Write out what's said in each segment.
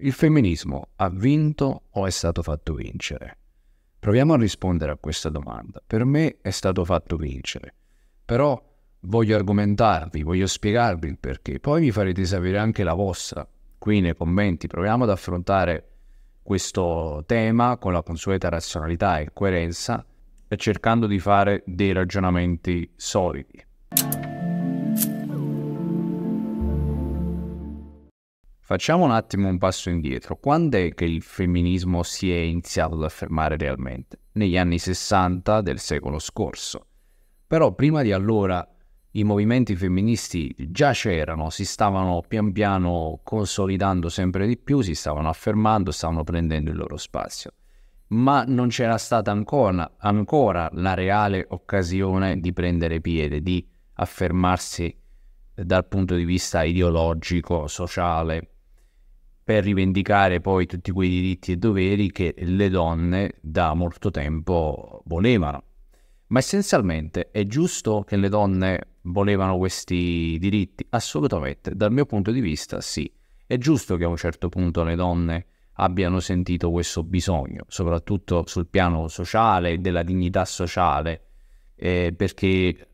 Il femminismo ha vinto o è stato fatto vincere? Proviamo a rispondere a questa domanda. Per me è stato fatto vincere, però voglio argomentarvi, voglio spiegarvi il perché, poi mi farete sapere anche la vostra qui nei commenti. Proviamo ad affrontare questo tema con la consueta razionalità e coerenza e cercando di fare dei ragionamenti solidi. Facciamo un attimo un passo indietro. Quando è che il femminismo si è iniziato ad affermare realmente? Negli anni 60 del secolo scorso. Però prima di allora i movimenti femministi già c'erano, si stavano pian piano consolidando sempre di più, si stavano affermando, stavano prendendo il loro spazio. Ma non c'era stata ancora, ancora la reale occasione di prendere piede, di affermarsi dal punto di vista ideologico, sociale, per rivendicare poi tutti quei diritti e doveri che le donne da molto tempo volevano. Ma essenzialmente è giusto che le donne volevano questi diritti? Assolutamente, dal mio punto di vista sì. È giusto che a un certo punto le donne abbiano sentito questo bisogno, soprattutto sul piano sociale, della dignità sociale, eh, perché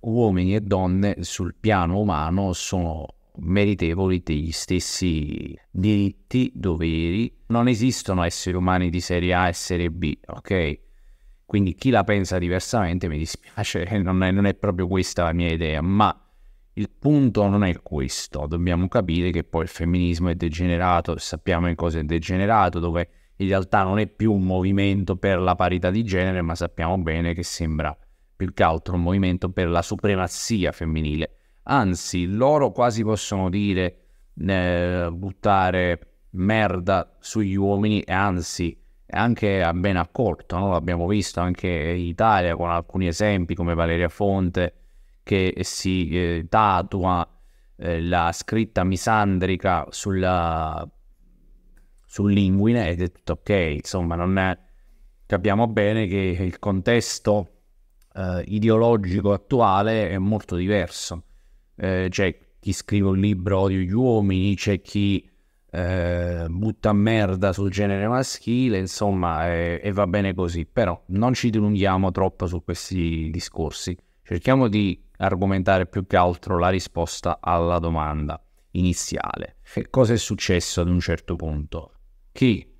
uomini e donne sul piano umano sono meritevoli degli stessi diritti, doveri. Non esistono esseri umani di serie A e serie B, ok? Quindi chi la pensa diversamente mi dispiace, non è, non è proprio questa la mia idea, ma il punto non è questo, dobbiamo capire che poi il femminismo è degenerato, sappiamo in cosa è degenerato, dove in realtà non è più un movimento per la parità di genere, ma sappiamo bene che sembra più che altro un movimento per la supremazia femminile anzi loro quasi possono dire eh, buttare merda sugli uomini e anzi è anche ben accorto no? l'abbiamo visto anche in Italia con alcuni esempi come Valeria Fonte che si eh, tatua eh, la scritta misandrica sulla, sull'inguine ed è tutto ok, insomma non è... capiamo bene che il contesto eh, ideologico attuale è molto diverso eh, c'è chi scrive un libro odio gli uomini, c'è chi eh, butta merda sul genere maschile, insomma, e, e va bene così. Però non ci dilunghiamo troppo su questi discorsi. Cerchiamo di argomentare più che altro la risposta alla domanda iniziale. Che cosa è successo ad un certo punto? Che,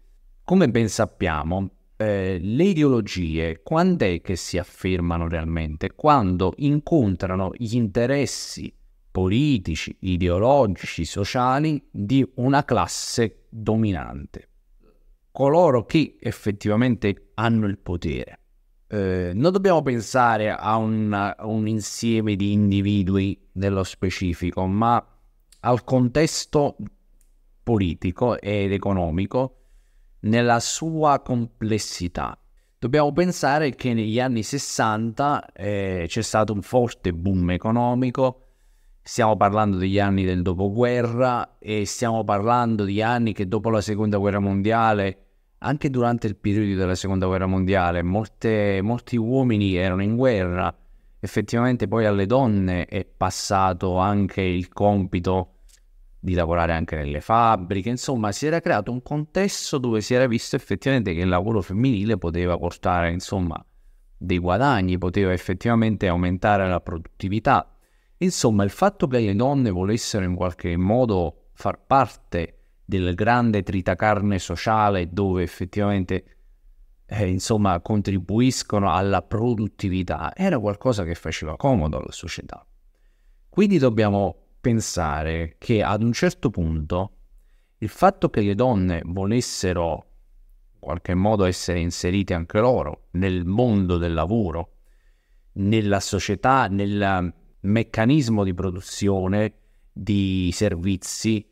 come ben sappiamo, eh, le ideologie quando è che si affermano realmente? Quando incontrano gli interessi politici, ideologici, sociali di una classe dominante, coloro che effettivamente hanno il potere. Eh, non dobbiamo pensare a un, a un, insieme di individui nello specifico, ma al contesto politico ed economico nella sua complessità. Dobbiamo pensare che negli anni 60 eh, c'è stato un forte boom economico, Stiamo parlando degli anni del dopoguerra e stiamo parlando di anni che dopo la seconda guerra mondiale, anche durante il periodo della seconda guerra mondiale, molte, molti uomini erano in guerra. Effettivamente poi alle donne è passato anche il compito di lavorare anche nelle fabbriche, insomma si era creato un contesto dove si era visto effettivamente che il lavoro femminile poteva portare insomma dei guadagni, poteva effettivamente aumentare la produttività Insomma, il fatto che le donne volessero in qualche modo far parte del grande tritacarne sociale dove effettivamente eh, insomma, contribuiscono alla produttività era qualcosa che faceva comodo alla società. Quindi dobbiamo pensare che ad un certo punto il fatto che le donne volessero in qualche modo essere inserite anche loro nel mondo del lavoro, nella società, nella, meccanismo di produzione di servizi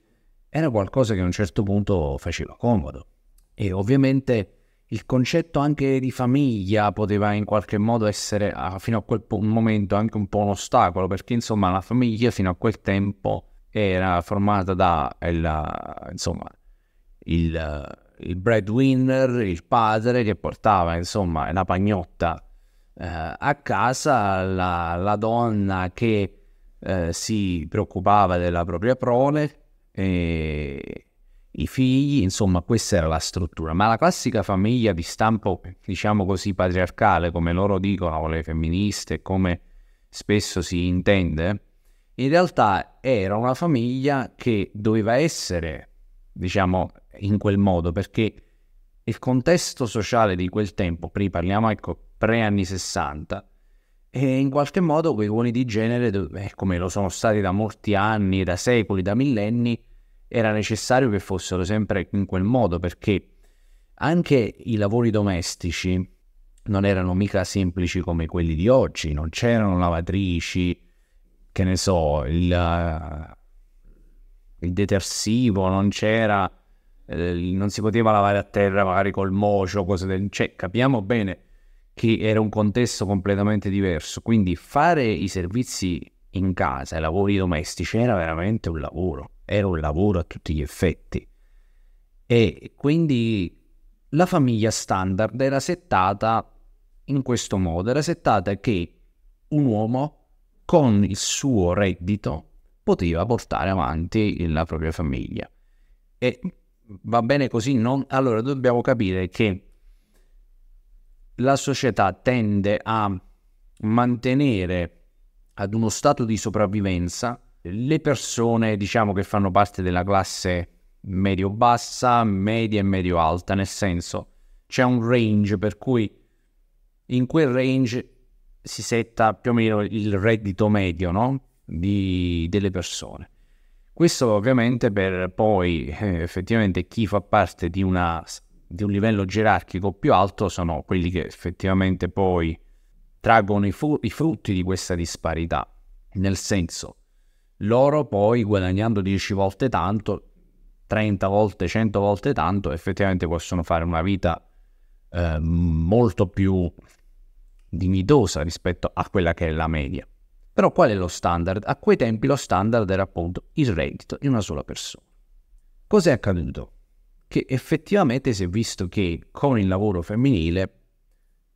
era qualcosa che a un certo punto faceva comodo. E ovviamente il concetto anche di famiglia poteva in qualche modo essere ah, fino a quel momento anche un po' un ostacolo, perché insomma la famiglia fino a quel tempo era formata da il, insomma, il, il breadwinner, il padre che portava insomma la pagnotta eh, a casa la, la donna che eh, si preoccupava della propria prole, i figli, insomma questa era la struttura. Ma la classica famiglia di stampo, diciamo così, patriarcale, come loro dicono, le femministe, come spesso si intende, in realtà era una famiglia che doveva essere, diciamo, in quel modo, perché il contesto sociale di quel tempo, prima parliamo, ecco, pre-anni 60 e in qualche modo quei ruoli di genere, eh, come lo sono stati da molti anni, da secoli, da millenni, era necessario che fossero sempre in quel modo perché anche i lavori domestici non erano mica semplici come quelli di oggi, non c'erano lavatrici, che ne so, il, eh, il detersivo, non c'era, eh, non si poteva lavare a terra magari col mocio, cose del... cioè capiamo bene che era un contesto completamente diverso. Quindi fare i servizi in casa, i lavori domestici, era veramente un lavoro, era un lavoro a tutti gli effetti. E quindi la famiglia standard era settata in questo modo, era settata che un uomo con il suo reddito poteva portare avanti la propria famiglia. E va bene così, non... allora dobbiamo capire che la società tende a mantenere ad uno stato di sopravvivenza le persone, diciamo, che fanno parte della classe medio-bassa, media e medio-alta, nel senso c'è un range per cui in quel range si setta più o meno il reddito medio no? di, delle persone. Questo ovviamente per poi eh, effettivamente chi fa parte di una di un livello gerarchico più alto sono quelli che effettivamente poi traggono i, fu- i frutti di questa disparità. Nel senso, loro poi guadagnando 10 volte tanto, 30 volte, 100 volte tanto, effettivamente possono fare una vita eh, molto più dignitosa rispetto a quella che è la media. Però qual è lo standard? A quei tempi lo standard era appunto il reddito di una sola persona. Cos'è accaduto? che effettivamente si è visto che con il lavoro femminile,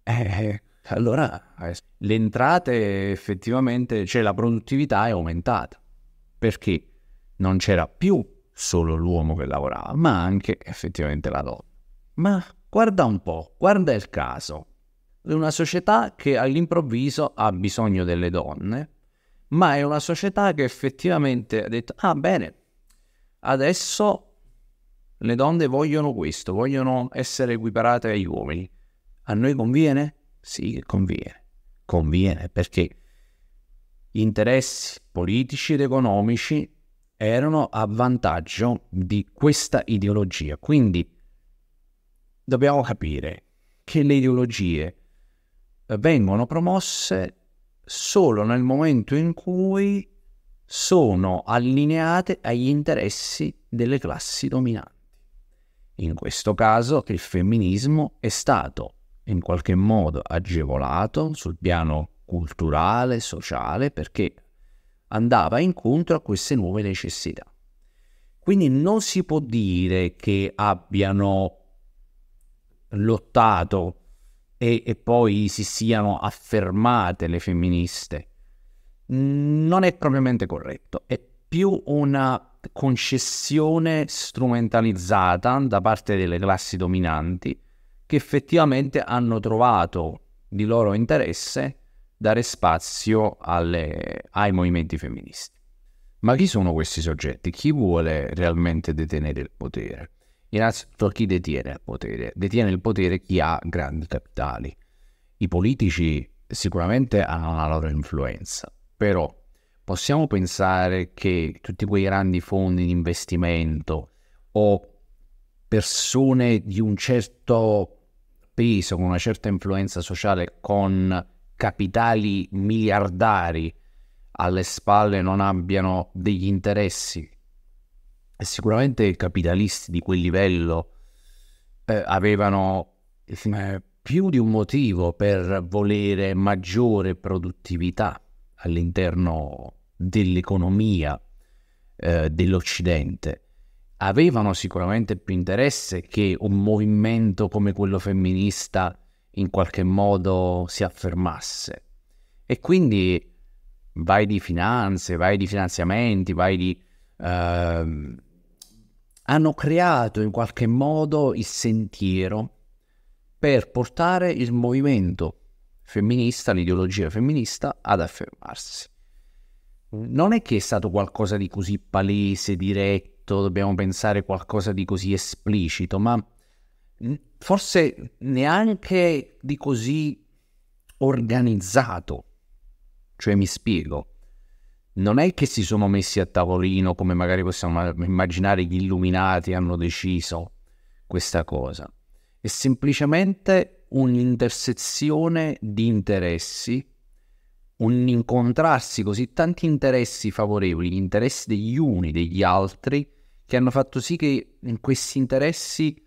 eh, allora eh, le entrate effettivamente, cioè la produttività è aumentata, perché non c'era più solo l'uomo che lavorava, ma anche effettivamente la donna. Ma guarda un po', guarda il caso. È una società che all'improvviso ha bisogno delle donne, ma è una società che effettivamente ha detto, ah bene, adesso le donne vogliono questo, vogliono essere equiparate agli uomini. A noi conviene? Sì, conviene. Conviene perché gli interessi politici ed economici erano a vantaggio di questa ideologia. Quindi dobbiamo capire che le ideologie vengono promosse solo nel momento in cui sono allineate agli interessi delle classi dominanti. In questo caso il femminismo è stato in qualche modo agevolato sul piano culturale, sociale, perché andava incontro a queste nuove necessità. Quindi non si può dire che abbiano lottato e, e, poi si siano affermate le femministe. Non è propriamente corretto, è più una concessione strumentalizzata da parte delle classi dominanti che effettivamente hanno trovato di loro interesse dare spazio alle, ai movimenti femministi. Ma chi sono questi soggetti? Chi vuole realmente detenere il potere? Innanzitutto chi detiene il potere? Detiene il potere chi ha grandi capitali. I politici sicuramente hanno la loro influenza, però possiamo pensare che tutti quei grandi fondi di investimento o persone di un certo peso, con una certa influenza sociale, con capitali miliardari alle spalle non abbiano degli interessi. E sicuramente i capitalisti di quel livello eh, avevano eh, più di un motivo per volere maggiore produttività all'interno dell'economia eh, dell'Occidente avevano sicuramente più interesse che un movimento come quello femminista in qualche modo si affermasse. E quindi vai di finanze, vai di finanziamenti, vai di... Ehm, hanno creato in qualche modo il sentiero per portare il movimento femminista, l'ideologia femminista, ad affermarsi. Non è che è stato qualcosa di così palese, diretto, dobbiamo pensare qualcosa di così esplicito, ma forse neanche di così organizzato. Cioè mi spiego, non è che si sono messi a tavolino come magari possiamo immaginare gli illuminati hanno deciso questa cosa, è semplicemente un'intersezione di interessi, un incontrarsi così tanti interessi favorevoli, gli interessi degli uni, degli altri, che hanno fatto sì che questi interessi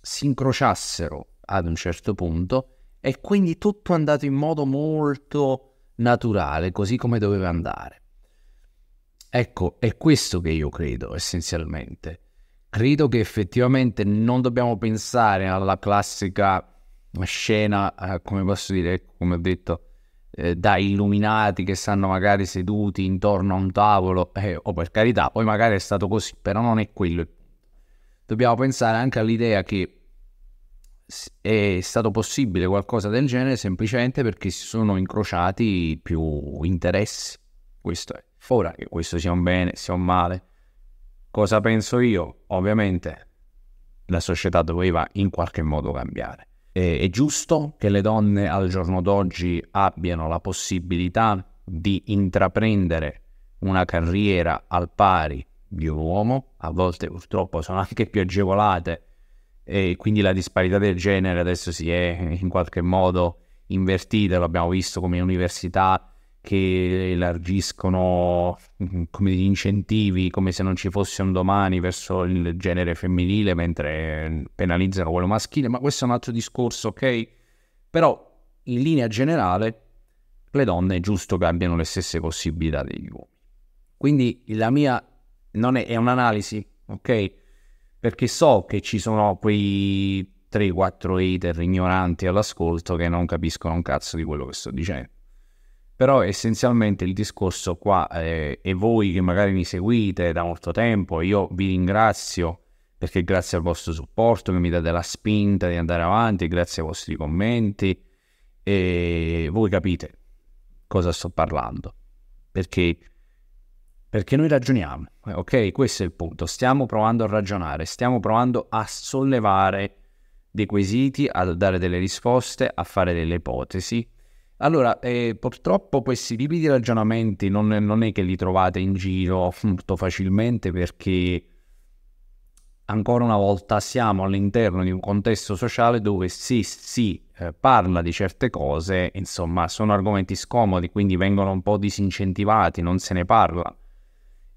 si incrociassero ad un certo punto e quindi tutto è andato in modo molto naturale, così come doveva andare. Ecco, è questo che io credo essenzialmente credo che effettivamente non dobbiamo pensare alla classica scena, eh, come posso dire, come ho detto, eh, da illuminati che stanno magari seduti intorno a un tavolo, eh, o per carità, poi magari è stato così, però non è quello. Dobbiamo pensare anche all'idea che è stato possibile qualcosa del genere semplicemente perché si sono incrociati più interessi. Questo è. Ora che questo sia un bene, sia un male, Cosa penso io? Ovviamente la società doveva in qualche modo cambiare. È, è giusto che le donne al giorno d'oggi abbiano la possibilità di intraprendere una carriera al pari di un uomo, a volte purtroppo sono anche più agevolate e quindi la disparità del genere adesso si è in qualche modo invertita, l'abbiamo visto come università che elargiscono mm, come dire, incentivi come se non ci fosse un domani verso il genere femminile mentre mm, penalizzano quello maschile, ma questo è un altro discorso, ok? Però in linea generale le donne è giusto che abbiano le stesse possibilità degli uomini. Quindi la mia non è, è un'analisi, ok? Perché so che ci sono quei 3-4 hater ignoranti all'ascolto che non capiscono un cazzo di quello che sto dicendo. Però essenzialmente il discorso qua, eh, e voi che magari mi seguite da molto tempo, io vi ringrazio perché grazie al vostro supporto che mi date la spinta di andare avanti, grazie ai vostri commenti, e voi capite cosa sto parlando. Perché perché noi ragioniamo, eh, ok? Questo è il punto. Stiamo provando a ragionare, stiamo provando a sollevare dei quesiti, a dare delle risposte, a fare delle ipotesi allora, eh, purtroppo questi tipi di ragionamenti non, non, è che li trovate in giro molto facilmente perché ancora una volta siamo all'interno di un contesto sociale dove si, si eh, parla di certe cose, insomma sono argomenti scomodi, quindi vengono un po' disincentivati, non se ne parla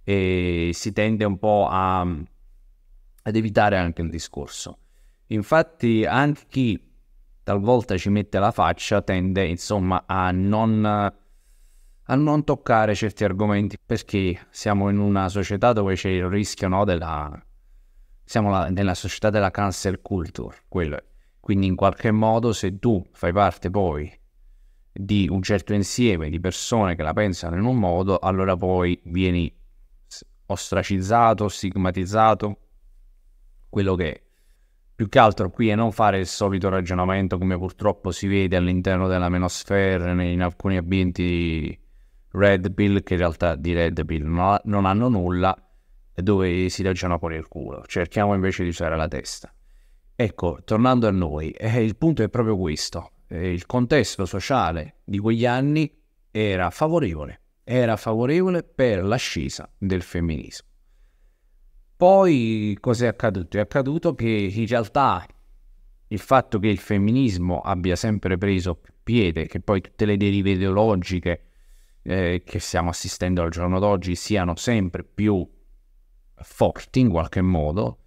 e si tende un po' a, ad evitare anche il discorso. Infatti anche chi talvolta ci mette la faccia, tende insomma a non, a non toccare certi argomenti perché siamo in una società dove c'è il rischio no, della... siamo la, nella società della cancel culture, quello Quindi in qualche modo se tu fai parte poi di un certo insieme di persone che la pensano in un modo, allora poi vieni ostracizzato, stigmatizzato, quello che è più che altro qui è non fare il solito ragionamento come purtroppo si vede all'interno della menosfera in alcuni ambienti di Red Pill che in realtà di Red Pill non, non hanno nulla dove si ragiona con il culo cerchiamo invece di usare la testa ecco tornando a noi eh, il punto è proprio questo eh, il contesto sociale di quegli anni era favorevole era favorevole per l'ascesa del femminismo poi cos'è accaduto? È accaduto che in realtà il fatto che il femminismo abbia sempre preso piede, che poi tutte le derive ideologiche eh, che stiamo assistendo al giorno d'oggi siano sempre più forti in qualche modo,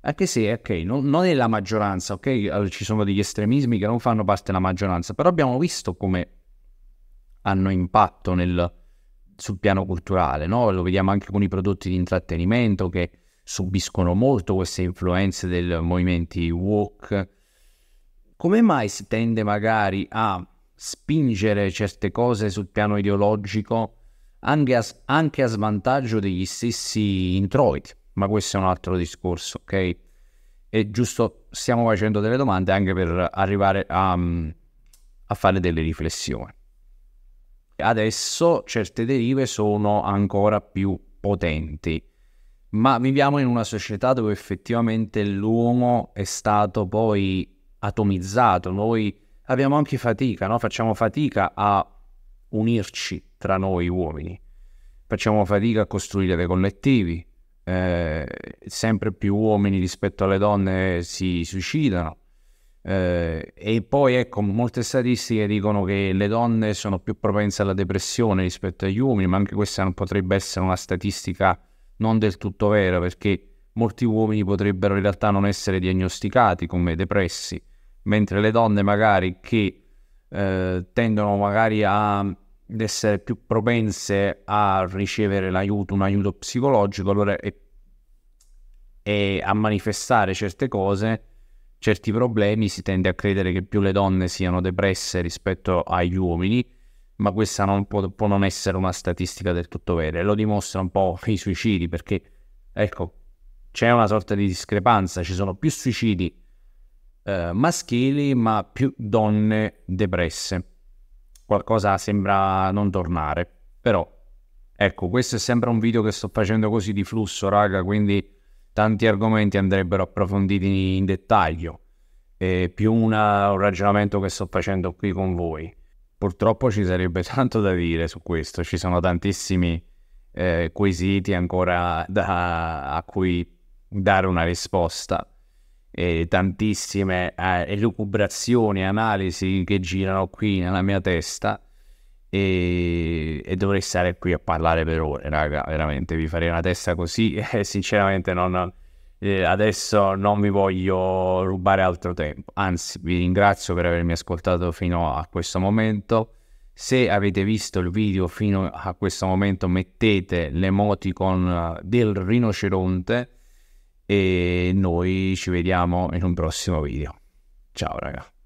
anche se ok, non, non è la maggioranza, ok, ci sono degli estremismi che non fanno parte della maggioranza, però abbiamo visto come hanno impatto nel, sul piano culturale, no? lo vediamo anche con i prodotti di intrattenimento che subiscono molto queste influenze del movimento woke, come mai si tende magari a spingere certe cose sul piano ideologico anche a, anche a svantaggio degli stessi introiti? Ma questo è un altro discorso, ok? E giusto, stiamo facendo delle domande anche per arrivare a, mm, a fare delle riflessioni. Adesso certe derive sono ancora più potenti ma viviamo in una società dove effettivamente l'uomo è stato poi atomizzato, noi abbiamo anche fatica, no? facciamo fatica a unirci tra noi uomini, facciamo fatica a costruire dei collettivi, eh, sempre più uomini rispetto alle donne si suicidano. Eh, e poi ecco, molte statistiche dicono che le donne sono più propense alla depressione rispetto agli uomini, ma anche questa non potrebbe essere una statistica non del tutto vero perché molti uomini potrebbero in realtà non essere diagnosticati come depressi, mentre le donne magari che eh, tendono magari a, ad essere più propense a ricevere l'aiuto, un aiuto psicologico, allora è, è a manifestare certe cose, certi problemi, si tende a credere che più le donne siano depresse rispetto agli uomini ma questa non può, può, non essere una statistica del tutto vera e lo dimostra un po' i suicidi perché ecco c'è una sorta di discrepanza, ci sono più suicidi eh, maschili ma più donne depresse. Qualcosa sembra non tornare, però ecco questo è sempre un video che sto facendo così di flusso raga, quindi tanti argomenti andrebbero approfonditi in dettaglio, è più una, un ragionamento che sto facendo qui con voi. Purtroppo ci sarebbe tanto da dire su questo, ci sono tantissimi eh, quesiti ancora da, a cui dare una risposta e tantissime eh, elucubrazioni, analisi che girano qui nella mia testa e, e, dovrei stare qui a parlare per ore, raga, veramente vi farei una testa così e sinceramente non eh, adesso non vi voglio rubare altro tempo, anzi vi ringrazio per avermi ascoltato fino a questo momento. Se avete visto il video fino a questo momento mettete l'emoticon eh, del rinoceronte e noi ci vediamo in un prossimo video. Ciao ragazzi.